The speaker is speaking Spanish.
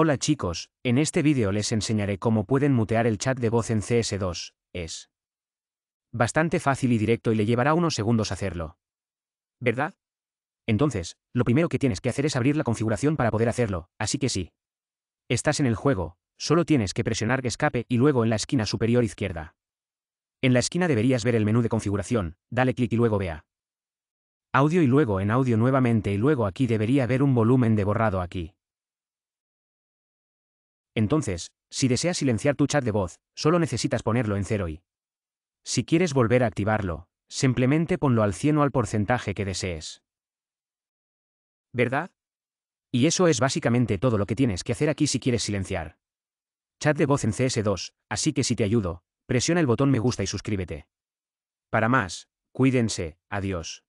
Hola chicos, en este vídeo les enseñaré cómo pueden mutear el chat de voz en CS2, es bastante fácil y directo y le llevará unos segundos hacerlo. ¿Verdad? Entonces, lo primero que tienes que hacer es abrir la configuración para poder hacerlo, así que sí. Estás en el juego, solo tienes que presionar escape y luego en la esquina superior izquierda. En la esquina deberías ver el menú de configuración, dale clic y luego vea. Audio y luego en audio nuevamente y luego aquí debería haber un volumen de borrado aquí. Entonces, si deseas silenciar tu chat de voz, solo necesitas ponerlo en cero y. Si quieres volver a activarlo, simplemente ponlo al 100 o al porcentaje que desees. ¿Verdad? Y eso es básicamente todo lo que tienes que hacer aquí si quieres silenciar. Chat de voz en CS2, así que si te ayudo, presiona el botón me gusta y suscríbete. Para más, cuídense, adiós.